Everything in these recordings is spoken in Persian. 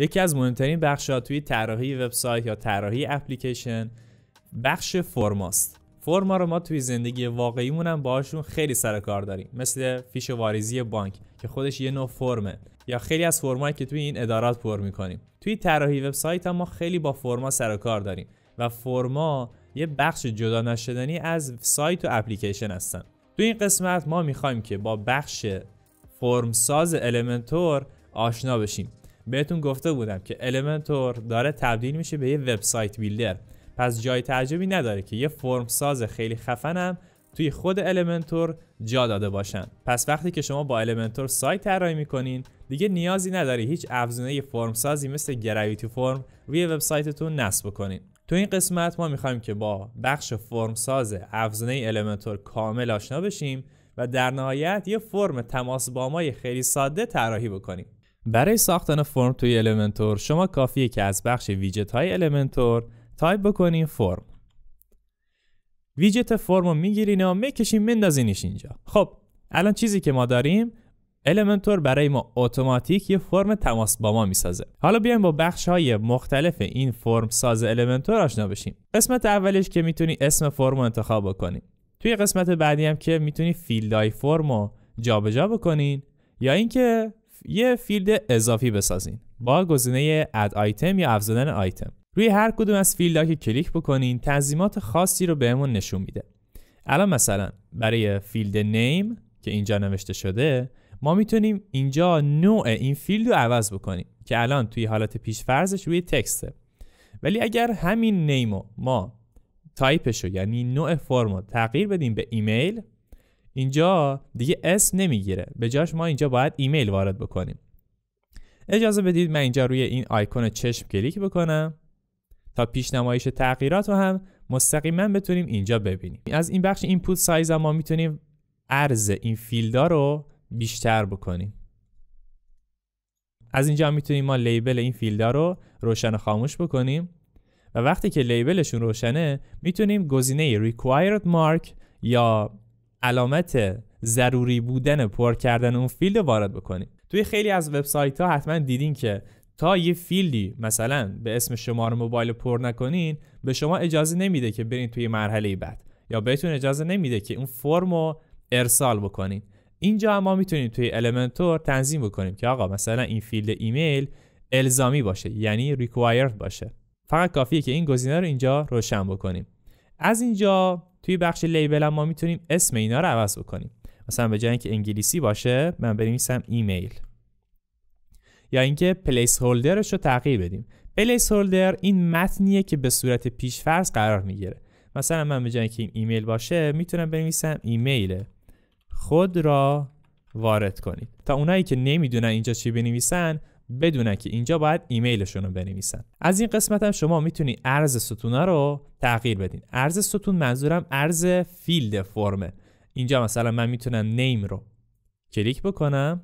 یکی از مهمترین بخش ها توی طراحی وبسایت یا طراحی اپلیکیشن بخش فرماست فرما رو ما توی زندگی واقعیمون هم باهاشون خیلی سر کار داریم مثل فیش واریزی بانک که خودش یه نوع فرمه یا خیلی از فرمایی که توی این ادارات پر میکنیم توی طراحی وبسایت هم ما خیلی با فرما سر کار داریم و فرما یه بخش جدا نشدنی از سایت و اپلیکیشن هستن توی این قسمت ما میخوایم که با بخش ساز المنتور آشنا بشیم بهتون گفته بودم که المنتور داره تبدیل میشه به یه وبسایت بیلدر پس جای تعجبی نداره که یه فرم ساز خیلی خفنم توی خود المنتور جا داده باشن پس وقتی که شما با المنتور سایت طراحی میکنین دیگه نیازی نداری هیچ افزونه فرم سازی مثل گراویتی فرم روی وبسایتتون نصب کنین تو این قسمت ما میخوایم که با بخش فرم ساز افزونه المنتور کامل آشنا بشیم و در نهایت یه فرم تماس با مای خیلی ساده طراحی بکنیم برای ساختن فرم توی المنتور شما کافیه که از بخش ویجت های المنتور تایپ بکنین فرم ویجت فرم رو میگیرین و میکشین مندازینش اینجا خب الان چیزی که ما داریم المنتور برای ما اتوماتیک یه فرم تماس با ما میسازه حالا بیایم با بخش های مختلف این فرم ساز المنتور آشنا بشیم قسمت اولش که میتونی اسم فرم رو انتخاب بکنی توی قسمت بعدی هم که میتونی های فرم رو جابجا بکنین یا اینکه یه فیلد اضافی بسازین با گزینه اد آیتم یا افزودن آیتم روی هر کدوم از ها که کلیک بکنین تنظیمات خاصی رو بهمون نشون میده الان مثلا برای فیلد نیم که اینجا نوشته شده ما میتونیم اینجا نوع این فیلد رو عوض بکنیم که الان توی حالت پیشفرزش روی تکسته ولی اگر همین نیمو ما رو یعنی نوع فرم رو تغییر بدیم به ایمیل اینجا دیگه اسم نمیگیره به جاش ما اینجا باید ایمیل وارد بکنیم اجازه بدید من اینجا روی این آیکون چشم کلیک بکنم تا پیشنمایش تغییرات رو هم مستقیما بتونیم اینجا ببینیم از این بخش اینپوت سایز ما میتونیم عرض این فیلدا رو بیشتر بکنیم از اینجا میتونیم ما لیبل این فیلدا رو روشن خاموش بکنیم و وقتی که لیبلشون روشنه میتونیم گزینه required mark یا علامت ضروری بودن پر کردن اون فیلد وارد بکنید توی خیلی از وبسایت ها حتما دیدین که تا یه فیلدی مثلا به اسم شماره موبایل پر نکنین به شما اجازه نمیده که برین توی مرحله بعد یا بهتون اجازه نمیده که اون فرم رو ارسال بکنین اینجا ما میتونیم توی المنتور تنظیم بکنیم که آقا مثلا این فیلد ایمیل الزامی باشه یعنی ریکوایر باشه فقط کافیه که این گزینه رو اینجا روشن بکنیم از اینجا توی بخش لیبل هم ما میتونیم اسم اینا رو عوض بکنیم مثلا به جای اینکه انگلیسی باشه من بنویسم ایمیل یا اینکه پلیس هولدرش رو تغییر بدیم پلیس هولدر این متنیه که به صورت پیشفرض قرار میگیره مثلا من به جای اینکه این ایمیل باشه میتونم بنویسم ایمیل خود را وارد کنید تا اونایی که نمیدونن اینجا چی بنویسن بدونن که اینجا باید ایمیلشون رو بنویسن از این قسمت هم شما میتونید ارز ستونه رو تغییر بدین ارز ستون منظورم ارز فیلد فرمه اینجا مثلا من میتونم نیم رو کلیک بکنم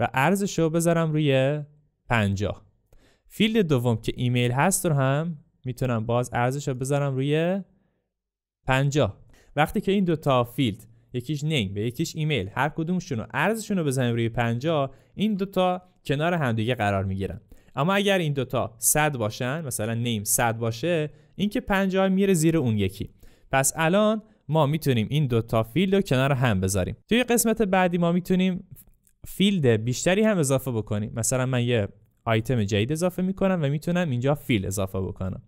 و ارزش رو بذارم روی 50 فیلد دوم که ایمیل هست رو هم میتونم باز ارزش رو بذارم روی 50 وقتی که این دوتا فیلد یکیش نیم به یکیش ایمیل هر کدومشون رو ارزشون رو بزنیم روی 50 این دوتا کنار همدیگه قرار میگیرن اما اگر این دوتا 100 باشن مثلا نیم 100 باشه این که 50 میره زیر اون یکی پس الان ما میتونیم این دوتا فیلد رو کنار هم بذاریم توی قسمت بعدی ما میتونیم فیلد بیشتری هم اضافه بکنیم مثلا من یه آیتم جدید اضافه میکنم و میتونم اینجا فیلد اضافه بکنم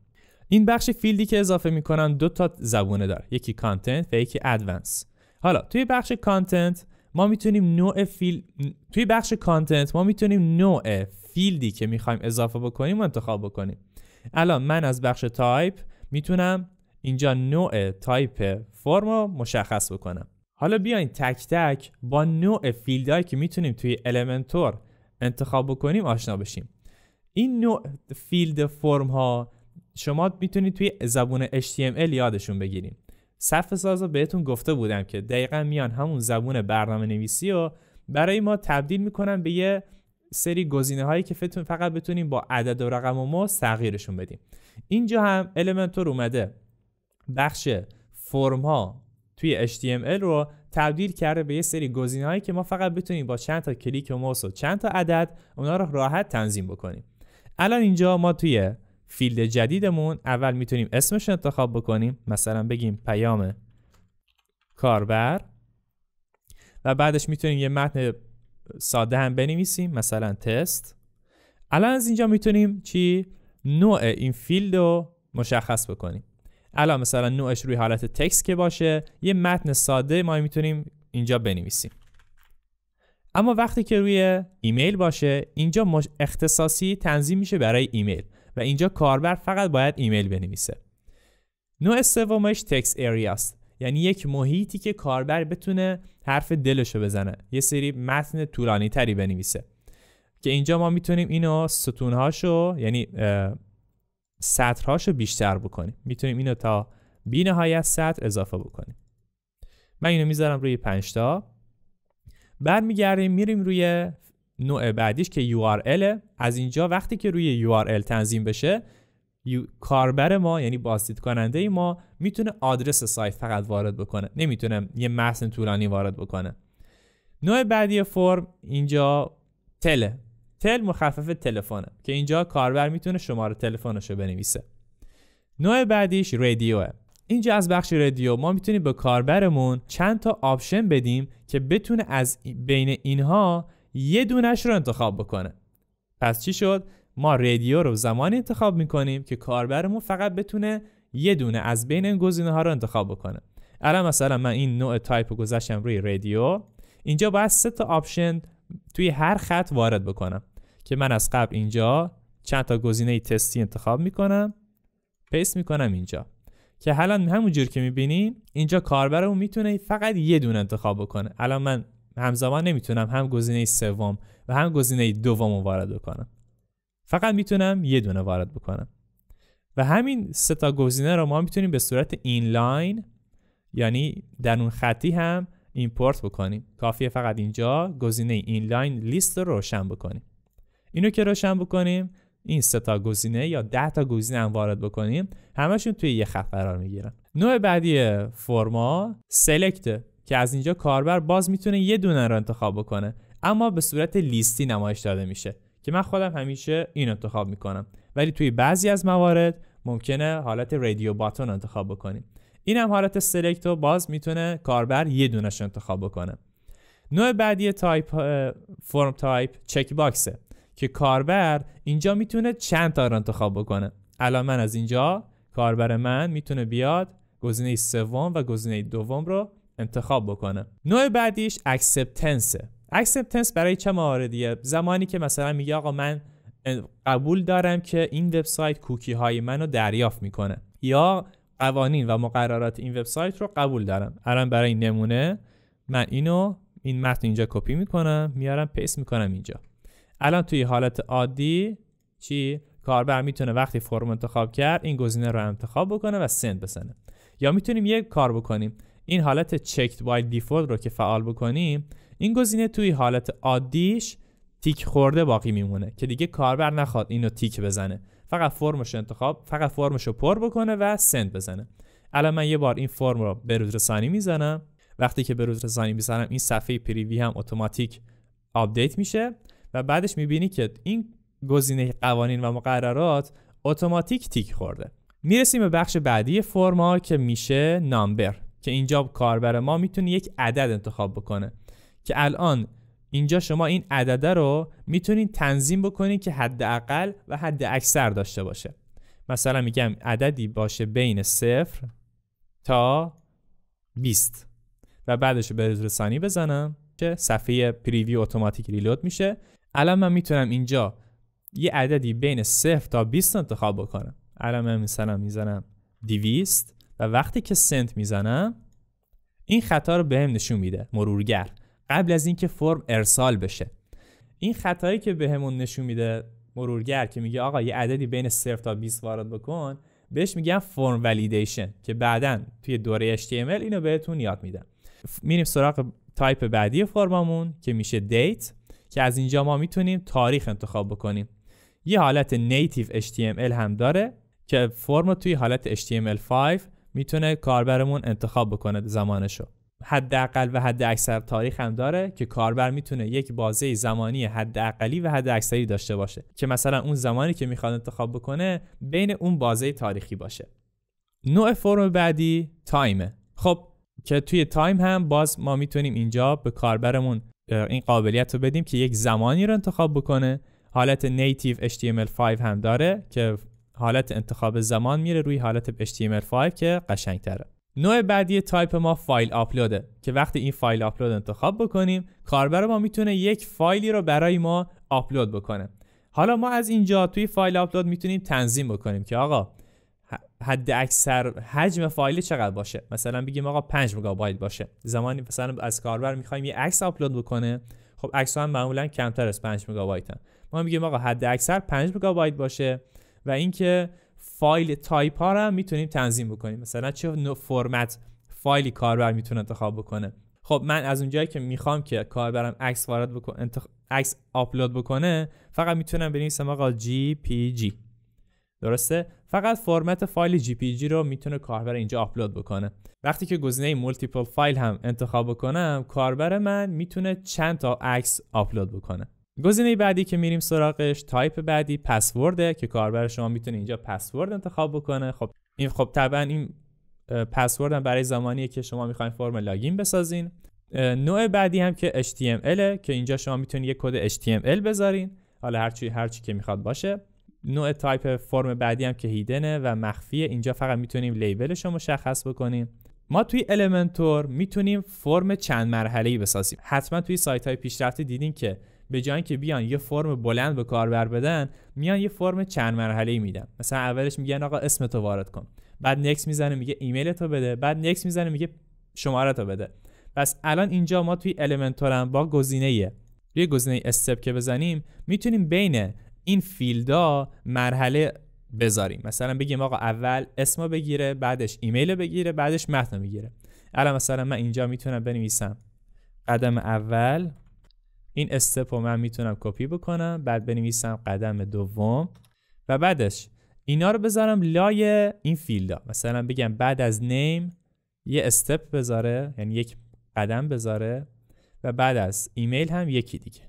این بخش فیلدی که اضافه میکنم دو تا زبونه داره یکی کانتنت و یکی ادوانس حالا توی بخش کانتنت ما میتونیم نوع فیل توی بخش کانتنت ما میتونیم نوع فیلدی که میخوایم اضافه بکنیم و انتخاب بکنیم الان من از بخش تایپ میتونم اینجا نوع تایپ فرم رو مشخص بکنم حالا بیاین تک تک با نوع فیلدهایی که میتونیم توی المنتور انتخاب بکنیم آشنا بشیم این نوع فیلد فرم ها شما میتونید توی زبون HTML یادشون بگیریم صفحه سازا بهتون گفته بودم که دقیقا میان همون زبون برنامه نویسی و برای ما تبدیل میکنن به یه سری گزینه هایی که فتون فقط بتونیم با عدد و رقم و ما تغییرشون بدیم اینجا هم المنتور اومده بخش فرم ها توی HTML رو تبدیل کرده به یه سری گزینه هایی که ما فقط بتونیم با چند تا کلیک و موس و چند تا عدد اونا رو راحت تنظیم بکنیم الان اینجا ما توی فیلد جدیدمون اول میتونیم اسمش رو انتخاب بکنیم مثلا بگیم پیام کاربر و بعدش میتونیم یه متن ساده هم بنویسیم مثلا تست الان از اینجا میتونیم چی نوع این فیلد رو مشخص بکنیم الان مثلا نوعش روی حالت تکست که باشه یه متن ساده ما میتونیم اینجا بنویسیم اما وقتی که روی ایمیل باشه اینجا اختصاصی تنظیم میشه برای ایمیل و اینجا کاربر فقط باید ایمیل بنویسه نوع سومش تکس اریاست یعنی یک محیطی که کاربر بتونه حرف دلشو بزنه یه سری متن طولانی تری بنویسه که اینجا ما میتونیم اینو ستونهاشو یعنی سطرهاشو بیشتر بکنیم میتونیم اینو تا بی نهایت سطر اضافه بکنیم من اینو میذارم روی پنجتا برمیگردیم میریم روی نوع بعدیش که URL از اینجا وقتی که روی URL تنظیم بشه کاربر ما یعنی بازدید کننده ای ما میتونه آدرس سایت فقط وارد بکنه نمیتونه یه متن طولانی وارد بکنه نوع بعدی فرم اینجا تله تل مخفف تلفنه که اینجا کاربر میتونه شماره تلفنش بنویسه نوع بعدیش رادیوه اینجا از بخش رادیو ما میتونیم به کاربرمون چند تا آپشن بدیم که بتونه از بین اینها یه دونش رو انتخاب بکنه پس چی شد ما رادیو رو زمانی انتخاب میکنیم که کاربرمون فقط بتونه یه دونه از بین این گزینه ها رو انتخاب بکنه الان مثلا من این نوع تایپ رو گذاشتم روی رادیو اینجا باید سه تا آپشن توی هر خط وارد بکنم که من از قبل اینجا چند تا گزینه تستی انتخاب میکنم پیست میکنم اینجا که حالا همونجور که میبینیم اینجا کاربرمون میتونه فقط یه دونه انتخاب بکنه الان من همزمان نمیتونم هم گزینه سوم و هم گزینه دوم رو وارد بکنم فقط میتونم یه دونه وارد بکنم و همین سه تا گزینه رو ما میتونیم به صورت اینلاین یعنی در اون خطی هم ایمپورت بکنیم کافیه فقط اینجا گزینه اینلاین لیست رو روشن بکنیم اینو که روشن بکنیم این سه تا گزینه یا 10 تا گزینه هم وارد بکنیم همشون توی یه خط قرار میگیرن نوع بعدی فرما سلکت که از اینجا کاربر باز میتونه یه دونه رو انتخاب بکنه اما به صورت لیستی نمایش داده میشه که من خودم همیشه این انتخاب میکنم ولی توی بعضی از موارد ممکنه حالت رادیو باتون انتخاب بکنیم این هم حالت سلکت باز میتونه کاربر یه دونش انتخاب بکنه نوع بعدی تایپ فرم تایپ چک باکسه که کاربر اینجا میتونه چند تا رو انتخاب بکنه الان من از اینجا کاربر من میتونه بیاد گزینه سوم و گزینه دوم رو انتخاب بکنه نوع بعدیش اکسپتنس اکسپتنس برای چه مواردیه زمانی که مثلا میگه آقا من قبول دارم که این وبسایت کوکی های منو دریافت میکنه یا قوانین و مقررات این وبسایت رو قبول دارم الان برای نمونه من اینو این متن اینجا کپی میکنم میارم پیست میکنم اینجا الان توی حالت عادی چی کاربر میتونه وقتی فرم انتخاب کرد این گزینه رو انتخاب بکنه و سند بزنه یا میتونیم یک کار بکنیم این حالت checked by default رو که فعال بکنیم این گزینه توی حالت عادیش تیک خورده باقی میمونه که دیگه کاربر نخواد اینو تیک بزنه فقط فرمش انتخاب فقط فرمش رو پر بکنه و سند بزنه الان من یه بار این فرم رو به روز رسانی میزنم وقتی که به روز رسانی میزنم این صفحه پریوی هم اتوماتیک آپدیت میشه و بعدش میبینی که این گزینه قوانین و مقررات اتوماتیک تیک خورده میرسیم به بخش بعدی فرما که میشه نامبر که اینجا کاربر ما میتونه یک عدد انتخاب بکنه که الان اینجا شما این عدده رو میتونید تنظیم بکنید که حداقل و حد اکثر داشته باشه مثلا میگم عددی باشه بین صفر تا 20 و بعدش به رسانی بزنم که صفحه پریویو اتوماتیک ریلود میشه الان من میتونم اینجا یه عددی بین صفر تا 20 انتخاب بکنم الان من مثلا میزنم 200 و وقتی که سنت میزنم این خطا رو هم نشون میده مرورگر قبل از اینکه فرم ارسال بشه این خطایی که بهمون نشون میده مرورگر که میگه آقا یه عددی بین 0 تا 20 وارد بکن بهش میگن فرم ولیدیشن که بعدا توی دوره HTML اینو بهتون یاد میدم میریم سراغ تایپ بعدی فرممون که میشه دیت که از اینجا ما میتونیم تاریخ انتخاب بکنیم یه حالت نیتیو HTML هم داره که فرم توی حالت HTML5 میتونه کاربرمون انتخاب بکنه زمانشو حداقل و حد اکثر تاریخ هم داره که کاربر میتونه یک بازه زمانی حد و حد اکثری داشته باشه که مثلا اون زمانی که میخواد انتخاب بکنه بین اون بازه تاریخی باشه نوع فرم بعدی تایمه خب که توی تایم هم باز ما میتونیم اینجا به کاربرمون این قابلیت رو بدیم که یک زمانی رو انتخاب بکنه حالت نیتیو HTML5 هم داره که حالت انتخاب زمان میره روی حالت HTML5 که قشنگ تره. نوع بعدی تایپ ما فایل آپلوده که وقتی این فایل آپلود انتخاب بکنیم کاربر ما میتونه یک فایلی رو برای ما آپلود بکنه حالا ما از اینجا توی فایل آپلود میتونیم تنظیم بکنیم که آقا حد اکثر حجم فایل چقدر باشه مثلا بگیم آقا 5 مگابایت باشه زمانی مثلا از کاربر میخوایم یه عکس آپلود بکنه خب عکس ها معمولا کمتر از 5 مگابایت ما میگیم آقا حد اکثر 5 مگابایت باشه و اینکه فایل تایپ ها رو میتونیم تنظیم بکنیم مثلا چه نوع فرمت فایلی کاربر میتونه انتخاب بکنه خب من از اونجایی که میخوام که کاربرم عکس وارد بکنه انتخ... عکس آپلود بکنه فقط میتونم بنویسم آقا جی پی جی درسته فقط فرمت فایل جی پی جی رو میتونه کاربر اینجا آپلود بکنه وقتی که گزینه مولتیپل فایل هم انتخاب بکنم کاربر من میتونه چند تا عکس آپلود بکنه گزینه بعدی که میریم سراغش تایپ بعدی پسورده که کاربر شما میتونه اینجا پسورد انتخاب بکنه خب این خب طبعا این پسورد هم برای زمانیه که شما میخواین فرم لاگین بسازین نوع بعدی هم که HTML که اینجا شما میتونید یه کد HTML بذارین حالا هرچی هرچی که میخواد باشه نوع تایپ فرم بعدی هم که هیدنه و مخفیه اینجا فقط میتونیم لیبلش رو مشخص بکنیم ما توی المنتور میتونیم فرم چند مرحله ای بسازیم حتما توی سایت های پیشرفته دیدین که به جای که بیان یه فرم بلند به کاربر بدن میان یه فرم چند مرحله میدن مثلا اولش میگن آقا اسم تو وارد کن بعد نکس میزنه میگه ایمیل تو بده بعد نکس میزنه میگه شماره تو بده پس الان اینجا ما توی المنتور هم با گزینه روی گزینه استپ که بزنیم میتونیم بین این فیلدا مرحله بذاریم مثلا بگیم آقا اول اسمو بگیره بعدش ایمیل بگیره بعدش متن بگیره الان مثلا من اینجا میتونم بنویسم قدم اول این استپ رو من میتونم کپی بکنم بعد بنویسم قدم دوم و بعدش اینا رو بذارم لای این فیلدا مثلا بگم بعد از نیم یه استپ بذاره یعنی یک قدم بذاره و بعد از ایمیل هم یکی دیگه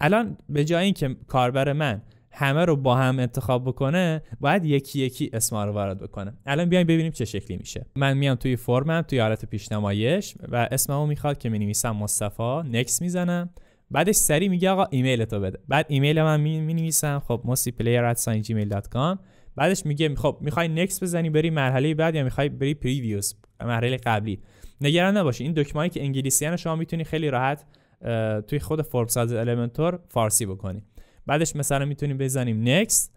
الان به جای اینکه کاربر من همه رو با هم انتخاب بکنه باید یکی یکی اسما رو وارد بکنه الان بیایم ببینیم چه شکلی میشه من میام توی فرمم توی حالت پیشنمایش و اسممو میخواد که مینویسم مصطفی نکس میزنم بعدش سری میگه آقا ایمیل تو بده بعد ایمیل من می, می نویسم خب موسی پلیر gmail.com بعدش میگه خب میخوای نکس بزنی بری مرحله بعد یا میخوای بری پریویوز مرحله قبلی نگران نباشی این دکمه که انگلیسی شما میتونی خیلی راحت توی خود فرم ساز المنتور فارسی بکنی بعدش مثلا میتونیم بزنیم نکس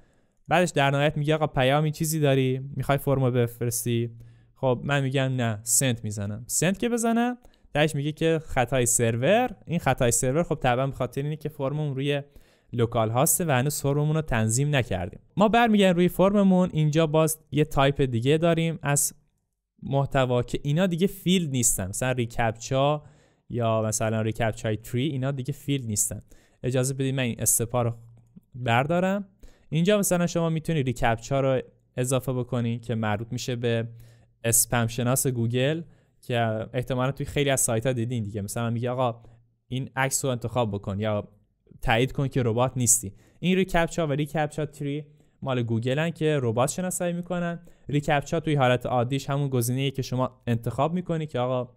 بعدش در نهایت میگه آقا پیامی چیزی داری میخوای فرمو بفرستی خب من میگم نه سنت میزنم سنت که بزنم درش میگه که خطای سرور این خطای سرور خب طبعا بخاطر اینه که فرممون روی لوکال هاست و هنوز فرممون رو تنظیم نکردیم ما برمیگردیم روی فرممون اینجا باز یه تایپ دیگه داریم از محتوا که اینا دیگه فیلد نیستن مثلا ریکپچا یا مثلا ریکپچای تری اینا دیگه فیلد نیستن اجازه بدید من این استپا رو بردارم اینجا مثلا شما میتونی ریکپچا رو اضافه بکنی که مربوط میشه به اسپم شناس گوگل که احتمالا توی خیلی از سایت ها دیدین دیگه مثلا میگه آقا این عکس رو انتخاب بکن یا تایید کن که ربات نیستی این ریکپچا و ریکپچا تری مال گوگلن که ربات شناسایی میکنن ریکپچا توی حالت عادیش همون گزینه‌ای که شما انتخاب میکنی که آقا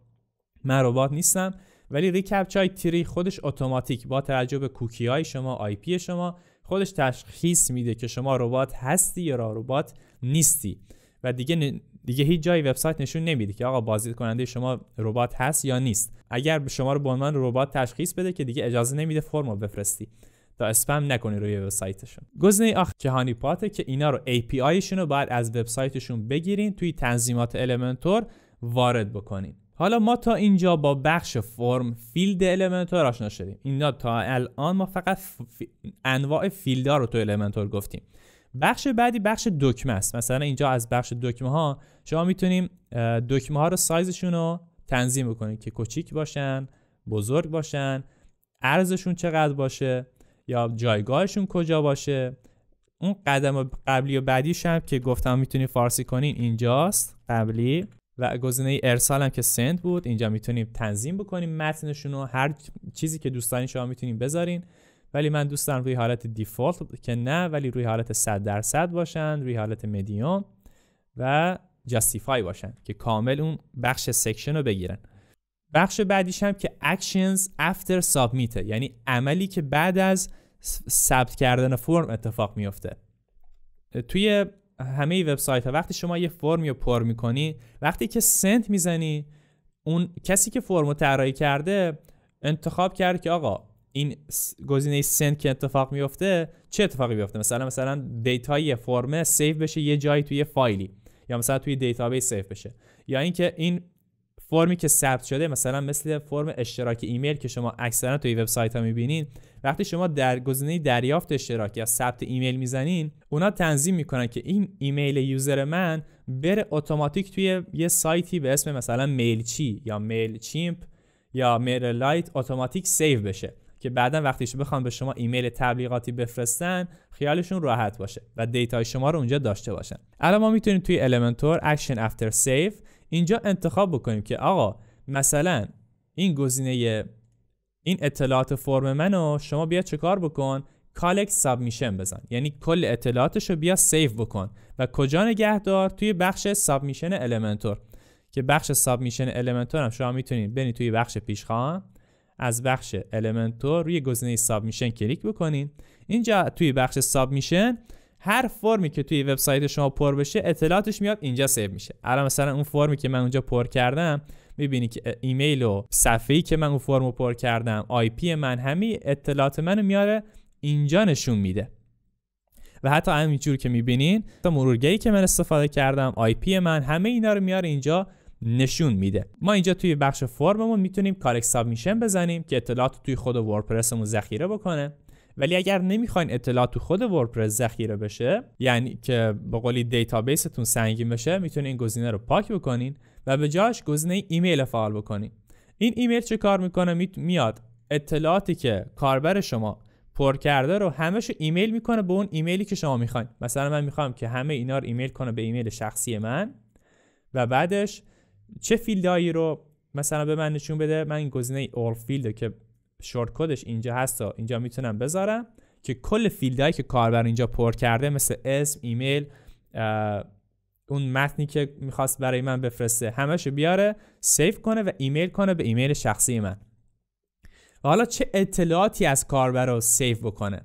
من ربات نیستم ولی ریکپچای تری خودش اتوماتیک با توجه به کوکی های شما آی پی شما خودش تشخیص میده که شما ربات هستی یا ربات نیستی و دیگه دیگه هیچ جایی وبسایت نشون نمیده که آقا بازدید کننده شما ربات هست یا نیست اگر شما رو به عنوان ربات تشخیص بده که دیگه اجازه نمیده فرم رو بفرستی تا اسپم نکنی روی وبسایتشون گزینه آخر که هانی پاته که اینا رو ای پی آیشون رو بعد از وبسایتشون بگیرین توی تنظیمات المنتور وارد بکنین حالا ما تا اینجا با بخش فرم فیلد المنتور آشنا شدیم اینا تا الان ما فقط انواع فیلدها رو تو المنتور گفتیم بخش بعدی بخش دکمه است مثلا اینجا از بخش دکمه ها شما میتونیم دکمه ها رو سایزشون رو تنظیم بکنیم که کوچیک باشن بزرگ باشن ارزشون چقدر باشه یا جایگاهشون کجا باشه اون قدم قبلی و بعدیش هم که گفتم میتونید فارسی کنین اینجاست قبلی و گزینه ای ارسال هم که سند بود اینجا میتونیم تنظیم بکنیم متنشون رو هر چیزی که دوست شما میتونیم بذارین ولی من دوست دارم روی حالت دیفالت که نه ولی روی حالت 100 درصد باشن روی حالت مدیوم و جاستیفای باشن که کامل اون بخش سیکشن رو بگیرن بخش بعدیش هم که اکشنز after سابمیته یعنی عملی که بعد از ثبت کردن فرم اتفاق میفته توی همه وبسایت ها وقتی شما یه فرمی رو پر میکنی وقتی که سنت میزنی اون کسی که فرم رو طراحی کرده انتخاب کرد که آقا این گزینه سند که اتفاق میفته چه اتفاقی میفته مثلا مثلا دیتای فرم سیو بشه یه جایی توی فایلی یا مثلا توی دیتابیس سیو بشه یا اینکه این فرمی که ثبت شده مثلا مثل فرم اشتراک ایمیل که شما اکثرا توی وبسایت ها میبینین وقتی شما در گزینه دریافت اشتراک یا ثبت ایمیل میزنین اونا تنظیم میکنن که این ایمیل یوزر من بره اتوماتیک توی یه سایتی به اسم مثلا میلچی یا میل چیمپ یا میل لایت اتوماتیک سیو بشه که بعدا شما بخوام به شما ایمیل تبلیغاتی بفرستن خیالشون راحت باشه و دیتای شما رو اونجا داشته باشن الان ما میتونیم توی المنتور اکشن after save اینجا انتخاب بکنیم که آقا مثلا این گزینه این اطلاعات فرم منو شما بیا چکار بکن کالکت سابمیشن بزن یعنی کل اطلاعاتشو رو بیا سیو بکن و کجا نگه دار توی بخش سابمیشن المنتور که بخش سابمیشن المنتور هم شما میتونید برید توی بخش پیشخوان از بخش المنتور روی گزینه سابمیشن کلیک بکنین اینجا توی بخش سابمیشن هر فرمی که توی وبسایت شما پر بشه اطلاعاتش میاد اینجا سیو میشه الان مثلا اون فرمی که من اونجا پر کردم میبینی که ایمیل و صفحه‌ای که من اون فرمو پر کردم آی پی من همه اطلاعات منو میاره اینجا نشون میده و حتی همینجور که میبینین تا مرورگری که من استفاده کردم آی پی من همه اینا رو میاره اینجا نشون میده ما اینجا توی بخش فرممون میتونیم کالک سابمیشن بزنیم که اطلاعات توی خود وردپرسمون ذخیره بکنه ولی اگر نمیخواین اطلاعات تو خود وردپرس ذخیره بشه یعنی که به قولی دیتابیستون سنگین بشه میتونین این گزینه رو پاک بکنین و به جاش گزینه ایمیل فعال بکنین این ایمیل چه کار میکنه میاد اطلاعاتی که کاربر شما پر کرده رو همش ایمیل میکنه به اون ایمیلی که شما میخواین مثلا من میخوام که همه اینا رو ایمیل کنه به ایمیل شخصی من و بعدش چه فیلدهایی رو مثلا به من نشون بده من این گزینه اول فیلد که شورت کدش اینجا هست و اینجا میتونم بذارم که کل فیلدهایی که کاربر اینجا پر کرده مثل اسم ایمیل اون متنی که میخواست برای من بفرسته همشو بیاره سیف کنه و ایمیل کنه به ایمیل شخصی من حالا چه اطلاعاتی از کاربر رو سیف بکنه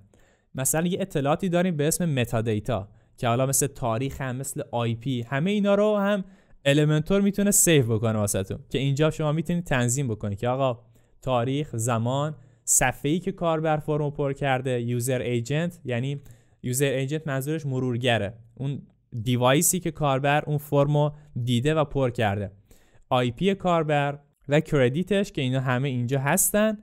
مثلا یه اطلاعاتی داریم به اسم متادیتا که حالا مثل تاریخ مثل آی پی همه اینا رو هم المنتور میتونه سیو بکنه واسهتون که اینجا شما میتونید تنظیم بکنید که آقا تاریخ زمان صفحه‌ای که کاربر فرم پر کرده یوزر ایجنت یعنی یوزر ایجنت منظورش مرورگره اون دیوایسی که کاربر اون فرمو دیده و پر کرده آی پی کاربر و کردیتش که اینا همه اینجا هستن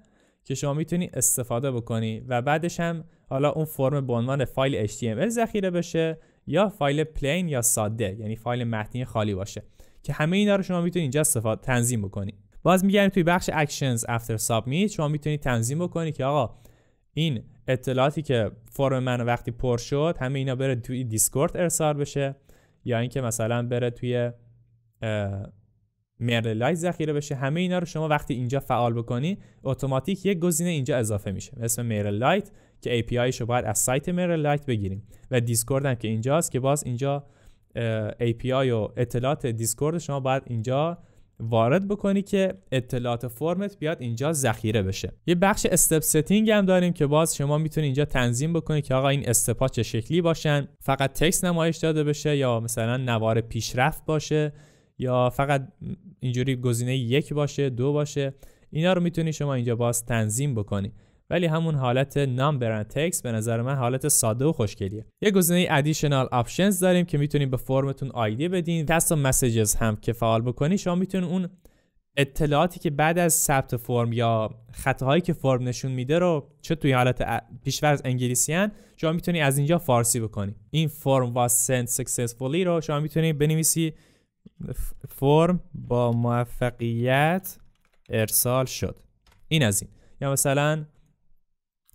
که شما میتونی استفاده بکنی و بعدش هم حالا اون فرم به عنوان فایل HTML ذخیره بشه یا فایل پلین یا ساده یعنی فایل متنی خالی باشه که همه اینا رو شما میتونید اینجا استفاده تنظیم بکنید باز میگردیم توی بخش اکشنز افتر سابمیت شما میتونید تنظیم بکنید که آقا این اطلاعاتی که فرم من وقتی پر شد همه اینا بره توی دیسکورد ارسال بشه یا اینکه مثلا بره توی لایت ذخیره بشه همه اینا رو شما وقتی اینجا فعال بکنی اتوماتیک یک گزینه اینجا اضافه میشه اسم که API رو باید از سایت مرر لایت بگیریم و دیسکورد هم که اینجاست که باز اینجا API و اطلاعات دیسکورد شما باید اینجا وارد بکنی که اطلاعات فرمت بیاد اینجا ذخیره بشه یه بخش استپ ستینگ هم داریم که باز شما میتونی اینجا تنظیم بکنی که آقا این استپ چه شکلی باشن فقط تکست نمایش داده بشه یا مثلا نوار پیشرفت باشه یا فقط اینجوری گزینه یک باشه دو باشه اینا رو میتونی شما اینجا باز تنظیم بکنی ولی همون حالت نامبر تکس به نظر من حالت ساده و خوشگلیه یه گزینه ادیشنال آپشنز داریم که میتونیم به فرمتون آیدی بدین کس مسیجز هم که فعال بکنی شما میتونید اون اطلاعاتی که بعد از ثبت فرم یا خطاهایی که فرم نشون میده رو چه توی حالت ا... پیشورز انگلیسی هن شما میتونی از اینجا فارسی بکنی این فرم was sent successfully رو شما میتونی بنویسی فرم با موفقیت ارسال شد این از این یا مثلا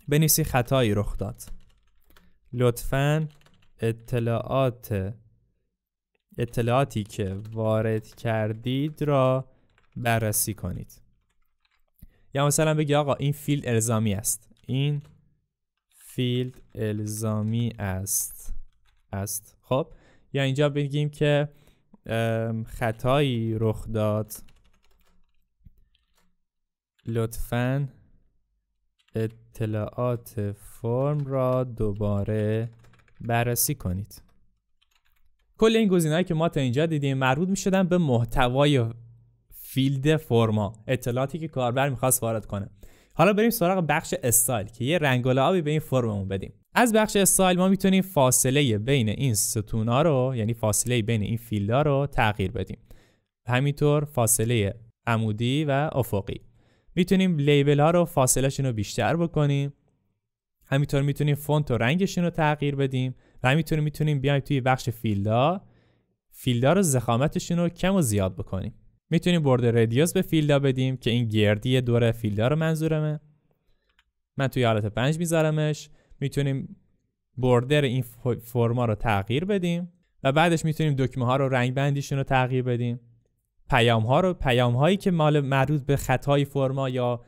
بنویسی خطایی رخ داد لطفا اطلاعات اطلاعاتی که وارد کردید را بررسی کنید یا مثلا بگی آقا این فیلد الزامی است این فیلد الزامی است است خب یا اینجا بگیم که خطایی رخ داد لطفاً اطلاعات فرم را دوباره بررسی کنید کل این گزینه‌ای که ما تا اینجا دیدیم مربوط می‌شدن به محتوای فیلد فرما اطلاعاتی که کاربر میخواست وارد کنه حالا بریم سراغ بخش استایل که یه رنگ آبی به این فرممون بدیم از بخش استایل ما میتونیم فاصله بین این ستونا رو یعنی فاصله بین این فیلدا رو تغییر بدیم همینطور فاصله عمودی و افقی میتونیم لیبل ها رو فاصلهشون رو بیشتر بکنیم همینطور میتونیم فونت و رنگشون رو تغییر بدیم و همینطور میتونیم بیایم توی بخش فیلدا فیلدا رو زخامتشون رو کم و زیاد بکنیم میتونیم برد ردیوس به فیلدا بدیم که این گردی دور فیلدا رو منظورمه من توی حالت 5 میذارمش میتونیم بردر این فرما رو تغییر بدیم و بعدش میتونیم دکمه ها رو رنگ بندیشون رو تغییر بدیم پیام ها رو پیام هایی که مال مربوط به خطای فرما یا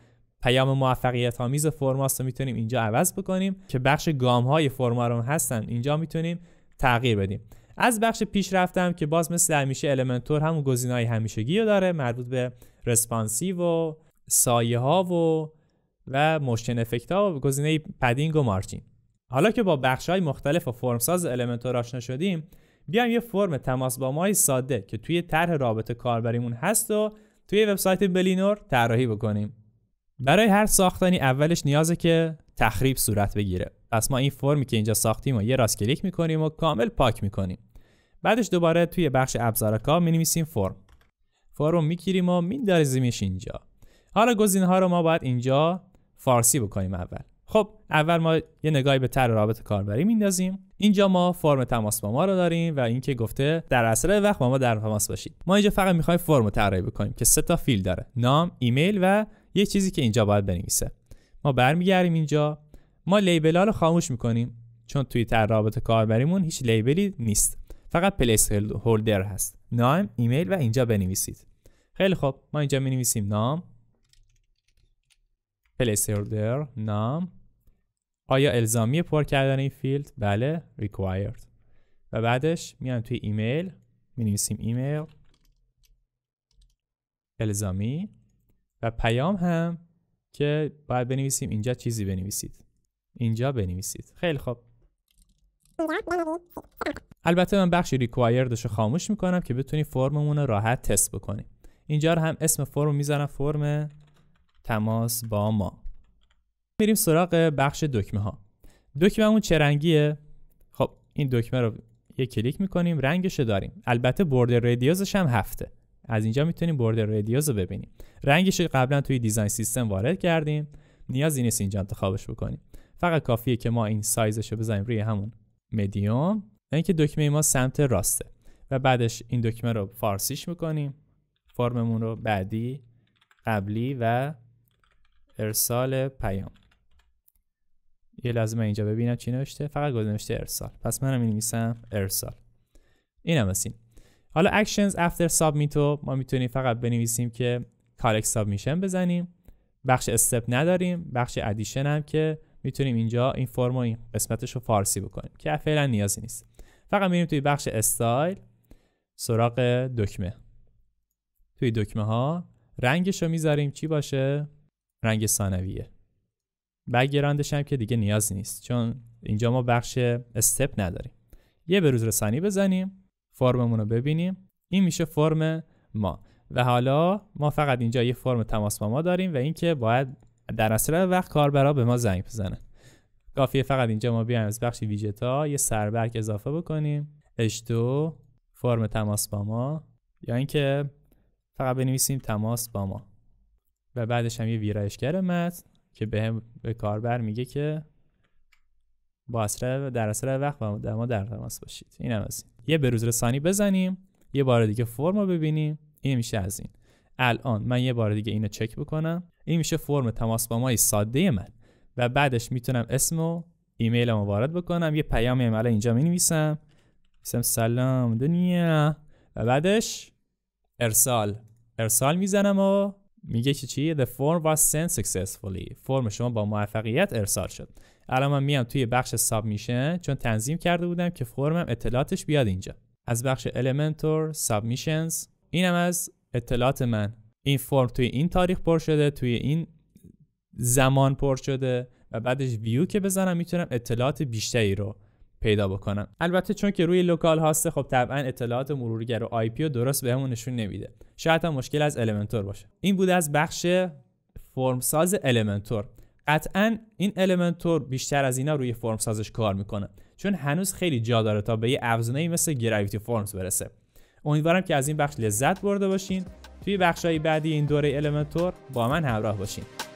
پیام موفقیت آمیز فرماست رو میتونیم اینجا عوض بکنیم که بخش گام های فرما رو هستن اینجا میتونیم تغییر بدیم از بخش پیش رفتم که باز مثل همیشه المنتور همون های همیشگی رو داره مربوط به رسپانسیو و سایه ها و و موشن افکت ها و گزینه پدینگ و مارچین حالا که با بخش های مختلف و فرمساز المنتور آشنا شدیم بیایم یه فرم تماس با مای ساده که توی طرح رابطه کاربریمون هست و توی وبسایت بلینور طراحی بکنیم برای هر ساختنی اولش نیازه که تخریب صورت بگیره پس ما این فرمی که اینجا ساختیم و یه راست کلیک میکنیم و کامل پاک میکنیم بعدش دوباره توی بخش ابزارکا می مینویسیم فرم فرم میگیریم و میندازیمش اینجا حالا گزینه ها رو ما باید اینجا فارسی بکنیم اول خب اول ما یه نگاهی به طرح رابط کاربری میندازیم اینجا ما فرم تماس با ما رو داریم و اینکه گفته در اثر وقت با ما در تماس باشید ما اینجا فقط میخوایم فرم رو طراحی بکنیم که سه تا فیل داره نام ایمیل و یه چیزی که اینجا باید بنویسه ما برمیگردیم اینجا ما لیبل ها رو خاموش میکنیم چون توی تر رابط کاربریمون هیچ لیبلی نیست فقط پلیس هولدر هست نام ایمیل و اینجا بنویسید خیلی خوب ما اینجا می نام پلیس هولدر نام آیا الزامی پر کردن این فیلد؟ بله required و بعدش میان توی ایمیل می نویسیم ایمیل الزامی و پیام هم که باید بنویسیم اینجا چیزی بنویسید اینجا بنویسید خیلی خوب البته من بخشی Requiredش رو خاموش میکنم که بتونی فرممون راحت تست بکنیم اینجا رو هم اسم فرم میزنم فرم تماس با ما میریم سراغ بخش دکمه ها دکمه اون چه رنگیه خب این دکمه رو یک کلیک میکنیم رنگش داریم البته بردر ردیوزش هم هفته از اینجا میتونیم بردر ردیوز رو ببینیم رنگش قبلا توی دیزاین سیستم وارد کردیم نیازی نیست اینجا انتخابش بکنیم فقط کافیه که ما این سایزش رو بزنیم روی همون مدیوم یعنی اینکه دکمه ما سمت راسته و بعدش این دکمه رو فارسیش میکنیم فرممون رو بعدی قبلی و ارسال پیام یه لازمه اینجا ببینم چی نوشته فقط گذاشته ارسال پس منم می نویسم ارسال اینم از حالا actions after submit رو ما میتونیم فقط بنویسیم که ساب میشن بزنیم بخش استپ نداریم بخش ادیشن هم که میتونیم اینجا این فرم و این قسمتش رو فارسی بکنیم که فعلا نیازی نیست فقط میریم توی بخش استایل سراغ دکمه توی دکمه ها رنگش رو میذاریم چی باشه رنگ ثانویه بگیرندش هم که دیگه نیاز نیست چون اینجا ما بخش استپ نداریم یه به روز رسانی بزنیم فرممون رو ببینیم این میشه فرم ما و حالا ما فقط اینجا یه فرم تماس با ما داریم و اینکه باید در اسرع وقت کاربرا به ما زنگ بزنه کافیه فقط اینجا ما بیایم از بخش ویجتا یه سربرگ اضافه بکنیم H2 فرم تماس با ما یا اینکه فقط بنویسیم تماس با ما و بعدش هم یه ویرایشگر متن که به, به کاربر میگه که با اسرع در اسرع وقت با ما در تماس باشید این هم از این. یه بروز رسانی بزنیم یه بار دیگه فرم رو ببینیم این میشه از این الان من یه بار دیگه اینو چک بکنم این میشه فرم تماس با مای ساده من و بعدش میتونم اسم و ایمیل رو وارد بکنم یه پیام ایمیل اینجا می نویسم سلام دنیا و بعدش ارسال ارسال میزنم و میگه که چی the form was sent successfully فرم شما با موفقیت ارسال شد الان من میام توی بخش سابمیشن چون تنظیم کرده بودم که فرمم اطلاعاتش بیاد اینجا از بخش Elementor Submissions اینم از اطلاعات من این فرم توی این تاریخ پر شده توی این زمان پر شده و بعدش ویو که بزنم میتونم اطلاعات بیشتری رو پیدا بکنم البته چون که روی لوکال هاسته خب طبعا اطلاعات مرورگر و آی پی رو درست بهمون نشون نمیده شاید هم مشکل از المنتور باشه این بود از بخش فرمساز المنتور قطعا این المنتور بیشتر از اینا روی فرم سازش کار میکنه چون هنوز خیلی جا داره تا به یه مثل گراویتی فرمز برسه امیدوارم که از این بخش لذت برده باشین توی بخشهای بعدی این دوره المنتور با من همراه باشین